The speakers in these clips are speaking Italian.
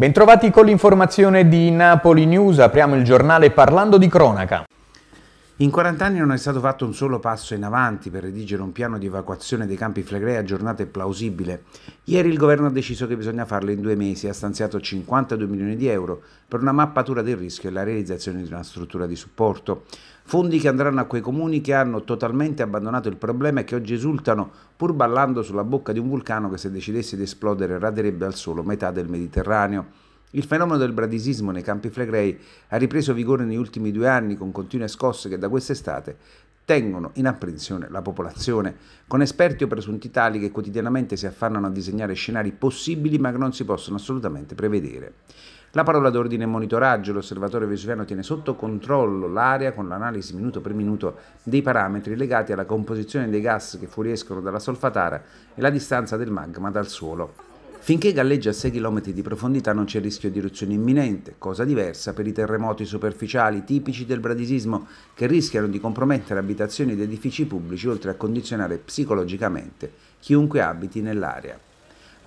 Bentrovati con l'informazione di Napoli News, apriamo il giornale parlando di cronaca. In 40 anni non è stato fatto un solo passo in avanti per redigere un piano di evacuazione dei campi Flegrei aggiornato e plausibile. Ieri il governo ha deciso che bisogna farlo in due mesi e ha stanziato 52 milioni di euro per una mappatura del rischio e la realizzazione di una struttura di supporto. Fondi che andranno a quei comuni che hanno totalmente abbandonato il problema e che oggi esultano pur ballando sulla bocca di un vulcano che se decidesse di esplodere raderebbe al solo metà del Mediterraneo. Il fenomeno del bradisismo nei campi flegrei ha ripreso vigore negli ultimi due anni con continue scosse che da quest'estate tengono in apprensione la popolazione, con esperti o presunti tali che quotidianamente si affannano a disegnare scenari possibili ma che non si possono assolutamente prevedere. La parola d'ordine è monitoraggio, l'osservatorio vesuviano tiene sotto controllo l'area con l'analisi minuto per minuto dei parametri legati alla composizione dei gas che fuoriescono dalla solfatara e la distanza del magma dal suolo. Finché galleggia a 6 km di profondità non c'è rischio di eruzione imminente, cosa diversa per i terremoti superficiali tipici del bradisismo che rischiano di compromettere abitazioni ed edifici pubblici oltre a condizionare psicologicamente chiunque abiti nell'area.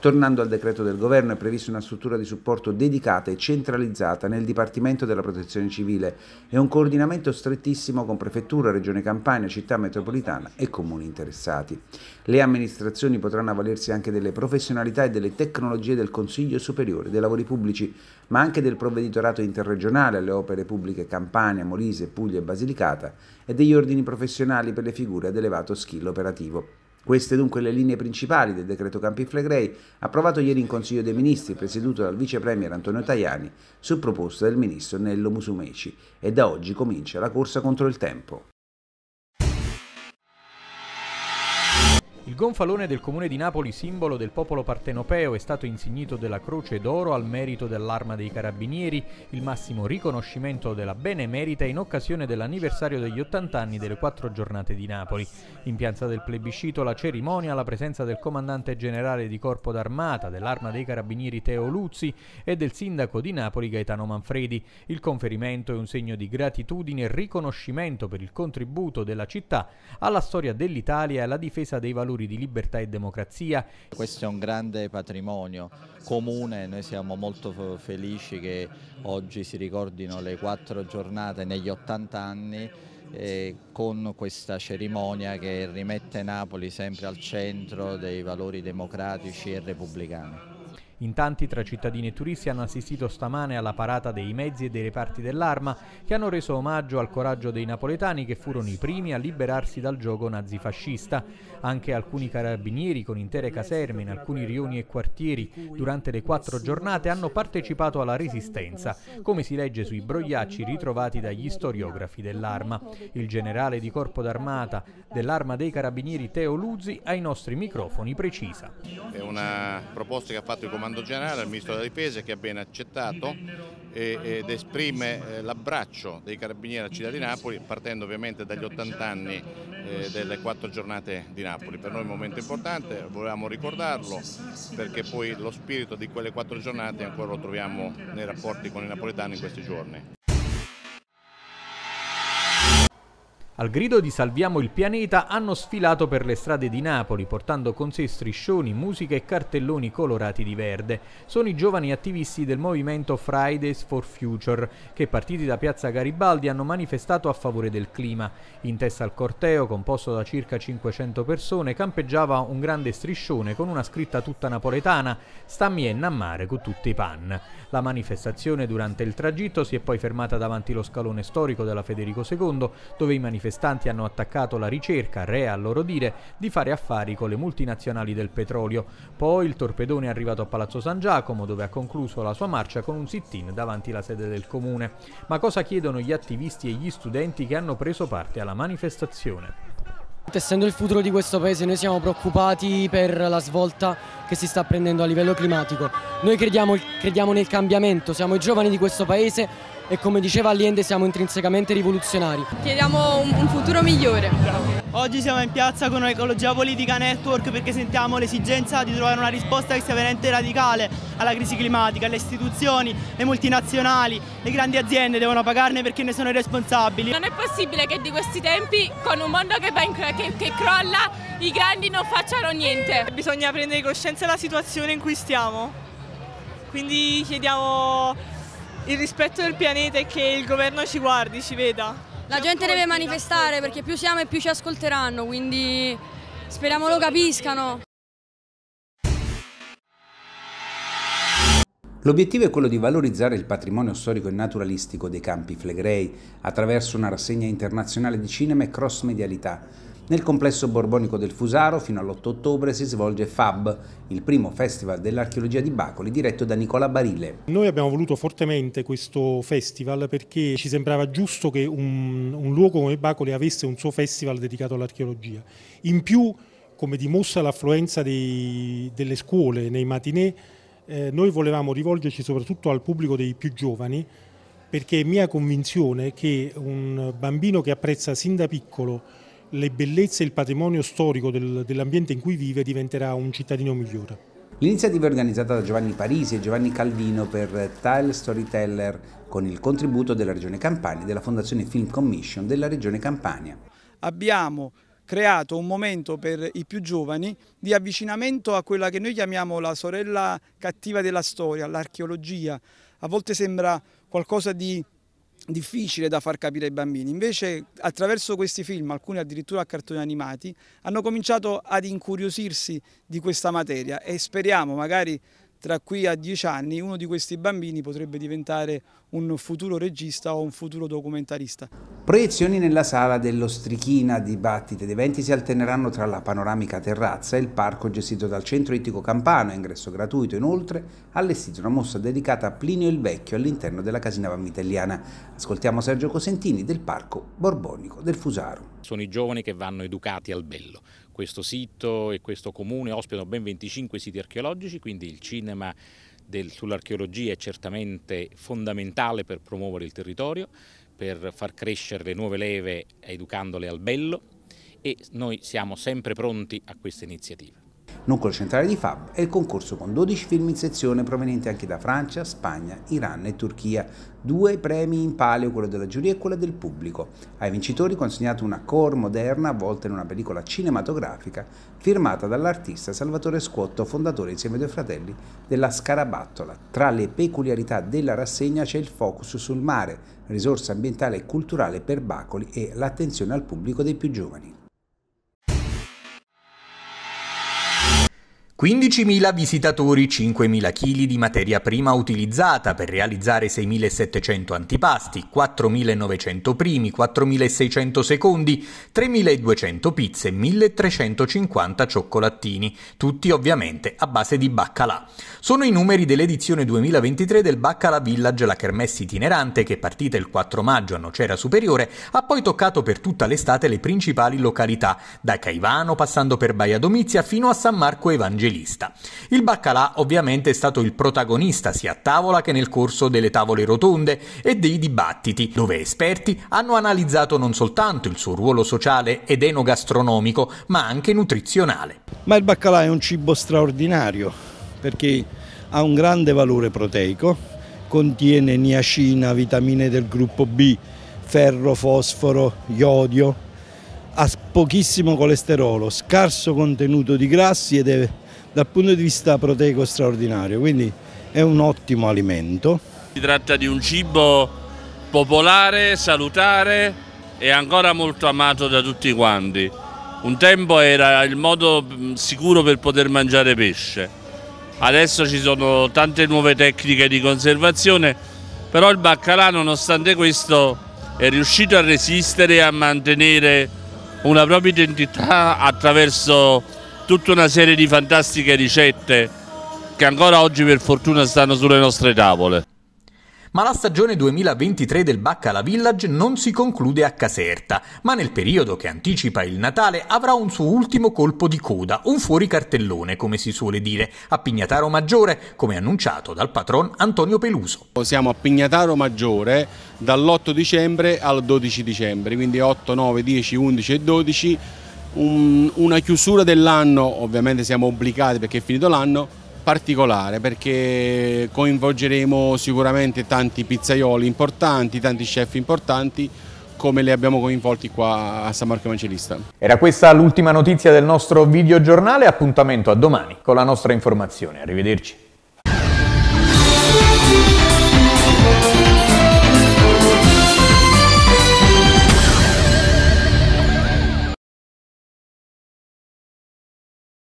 Tornando al decreto del governo, è prevista una struttura di supporto dedicata e centralizzata nel Dipartimento della Protezione Civile e un coordinamento strettissimo con Prefettura, Regione Campania, Città Metropolitana e comuni interessati. Le amministrazioni potranno avvalersi anche delle professionalità e delle tecnologie del Consiglio Superiore dei Lavori Pubblici, ma anche del provveditorato interregionale alle opere pubbliche Campania, Molise, Puglia e Basilicata e degli ordini professionali per le figure ad elevato skill operativo. Queste dunque le linee principali del decreto Campi Flegrei, approvato ieri in Consiglio dei Ministri, presieduto dal Vice Premier Antonio Tajani, su proposta del Ministro Nello Musumeci, e da oggi comincia la corsa contro il tempo. Il gonfalone del comune di Napoli, simbolo del popolo partenopeo, è stato insignito della Croce d'Oro al merito dell'Arma dei Carabinieri, il massimo riconoscimento della benemerita in occasione dell'anniversario degli 80 anni delle quattro giornate di Napoli. In piazza del plebiscito la cerimonia alla presenza del comandante generale di Corpo d'Armata, dell'Arma dei Carabinieri Teo Luzzi e del sindaco di Napoli Gaetano Manfredi. Il conferimento è un segno di gratitudine e riconoscimento per il contributo della città alla storia dell'Italia e alla difesa dei valori valori di libertà e democrazia. Questo è un grande patrimonio comune, noi siamo molto felici che oggi si ricordino le quattro giornate negli 80 anni eh, con questa cerimonia che rimette Napoli sempre al centro dei valori democratici e repubblicani. In tanti tra cittadini e turisti hanno assistito stamane alla parata dei mezzi e dei reparti dell'arma che hanno reso omaggio al coraggio dei napoletani che furono i primi a liberarsi dal gioco nazifascista. Anche alcuni carabinieri con intere caserme in alcuni rioni e quartieri durante le quattro giornate hanno partecipato alla resistenza, come si legge sui brogliacci ritrovati dagli storiografi dell'arma. Il generale di corpo d'armata dell'arma dei carabinieri Teo Luzzi ai nostri microfoni precisa. È una proposta che ha fatto il comandante Comando Generale, al Ministro della Difesa che ha ben accettato ed esprime eh, l'abbraccio dei carabinieri alla città di Napoli partendo ovviamente dagli 80 anni eh, delle quattro giornate di Napoli. Per noi è un momento importante, volevamo ricordarlo perché poi lo spirito di quelle quattro giornate ancora lo troviamo nei rapporti con i napoletani in questi giorni. Al grido di Salviamo il pianeta hanno sfilato per le strade di Napoli, portando con sé striscioni, musica e cartelloni colorati di verde. Sono i giovani attivisti del movimento Fridays for Future, che partiti da Piazza Garibaldi hanno manifestato a favore del clima. In testa al corteo, composto da circa 500 persone, campeggiava un grande striscione con una scritta tutta napoletana «Stammienna a mare con tutti i pan». La manifestazione durante il tragitto si è poi fermata davanti lo scalone storico della Federico II, dove i manifestanti manifestanti hanno attaccato la ricerca, re a loro dire, di fare affari con le multinazionali del petrolio. Poi il torpedone è arrivato a Palazzo San Giacomo dove ha concluso la sua marcia con un sit-in davanti alla sede del comune. Ma cosa chiedono gli attivisti e gli studenti che hanno preso parte alla manifestazione? Essendo il futuro di questo paese noi siamo preoccupati per la svolta che si sta prendendo a livello climatico. Noi crediamo, crediamo nel cambiamento, siamo i giovani di questo paese e come diceva Allende siamo intrinsecamente rivoluzionari. Chiediamo un, un futuro migliore. Oggi siamo in piazza con Ecologia Politica Network perché sentiamo l'esigenza di trovare una risposta che sia veramente radicale alla crisi climatica. Le istituzioni, le multinazionali, le grandi aziende devono pagarne perché ne sono i responsabili. Non è possibile che di questi tempi, con un mondo che, in, che, che crolla, i grandi non facciano niente. Bisogna prendere coscienza della situazione in cui stiamo. Quindi chiediamo il rispetto del pianeta e che il governo ci guardi, ci veda. La ci gente deve manifestare perché più siamo e più ci ascolteranno, quindi speriamo lo capiscano. L'obiettivo è quello di valorizzare il patrimonio storico e naturalistico dei Campi Flegrei attraverso una rassegna internazionale di cinema e cross medialità nel complesso borbonico del Fusaro fino all'8 ottobre si svolge FAB, il primo festival dell'archeologia di Bacoli diretto da Nicola Barile. Noi abbiamo voluto fortemente questo festival perché ci sembrava giusto che un, un luogo come Bacoli avesse un suo festival dedicato all'archeologia. In più, come dimostra l'affluenza delle scuole nei matinè, eh, noi volevamo rivolgerci soprattutto al pubblico dei più giovani perché è mia convinzione che un bambino che apprezza sin da piccolo le bellezze e il patrimonio storico del, dell'ambiente in cui vive diventerà un cittadino migliore. L'iniziativa è organizzata da Giovanni Parisi e Giovanni Calvino per Tile Storyteller con il contributo della Regione Campania e della Fondazione Film Commission della Regione Campania. Abbiamo creato un momento per i più giovani di avvicinamento a quella che noi chiamiamo la sorella cattiva della storia, l'archeologia. A volte sembra qualcosa di difficile da far capire ai bambini. Invece attraverso questi film, alcuni addirittura a cartoni animati, hanno cominciato ad incuriosirsi di questa materia e speriamo magari tra qui a dieci anni uno di questi bambini potrebbe diventare un futuro regista o un futuro documentarista. Proiezioni nella sala dello Strichina di Battite dei si alterneranno tra la panoramica terrazza e il parco gestito dal centro ittico campano, a ingresso gratuito inoltre, allestito una mossa dedicata a Plinio il Vecchio all'interno della casina Van Vitelliana. Ascoltiamo Sergio Cosentini del parco borbonico del Fusaro. Sono i giovani che vanno educati al bello, questo sito e questo comune ospitano ben 25 siti archeologici, quindi il cinema sull'archeologia è certamente fondamentale per promuovere il territorio, per far crescere le nuove leve educandole al bello e noi siamo sempre pronti a questa iniziativa non centrale di Fab è il concorso con 12 film in sezione provenienti anche da Francia, Spagna, Iran e Turchia. Due premi in palio, quello della giuria e quello del pubblico. Ai vincitori consegnato una core moderna avvolta in una pellicola cinematografica firmata dall'artista Salvatore Scuotto, fondatore insieme ai due fratelli della Scarabattola. Tra le peculiarità della rassegna c'è il focus sul mare, risorsa ambientale e culturale per Bacoli e l'attenzione al pubblico dei più giovani. 15.000 visitatori, 5.000 kg di materia prima utilizzata per realizzare 6.700 antipasti, 4.900 primi, 4.600 secondi, 3.200 pizze, 1.350 cioccolattini, tutti ovviamente a base di baccalà. Sono i numeri dell'edizione 2023 del Baccalà Village, la kermesse itinerante che partita il 4 maggio a Nocera Superiore ha poi toccato per tutta l'estate le principali località, da Caivano passando per Baia Domizia fino a San Marco Evangelista evangelista. Il baccalà ovviamente è stato il protagonista sia a tavola che nel corso delle tavole rotonde e dei dibattiti, dove esperti hanno analizzato non soltanto il suo ruolo sociale ed enogastronomico, ma anche nutrizionale. Ma il baccalà è un cibo straordinario perché ha un grande valore proteico, contiene niacina, vitamine del gruppo B, ferro, fosforo, iodio, ha pochissimo colesterolo, scarso contenuto di grassi ed è dal punto di vista proteico straordinario, quindi è un ottimo alimento. Si tratta di un cibo popolare, salutare e ancora molto amato da tutti quanti. Un tempo era il modo mm, sicuro per poter mangiare pesce, adesso ci sono tante nuove tecniche di conservazione, però il baccalà nonostante questo è riuscito a resistere e a mantenere una propria identità attraverso tutta una serie di fantastiche ricette che ancora oggi per fortuna stanno sulle nostre tavole. Ma la stagione 2023 del Baccala Village non si conclude a Caserta, ma nel periodo che anticipa il Natale avrà un suo ultimo colpo di coda, un fuoricartellone, come si suole dire, a Pignataro Maggiore, come annunciato dal patron Antonio Peluso. Siamo a Pignataro Maggiore dall'8 dicembre al 12 dicembre, quindi 8, 9, 10, 11 e 12 dicembre un, una chiusura dell'anno, ovviamente siamo obbligati perché è finito l'anno, particolare perché coinvolgeremo sicuramente tanti pizzaioli importanti, tanti chef importanti come li abbiamo coinvolti qua a San Marco Evangelista. Era questa l'ultima notizia del nostro videogiornale, appuntamento a domani con la nostra informazione. Arrivederci.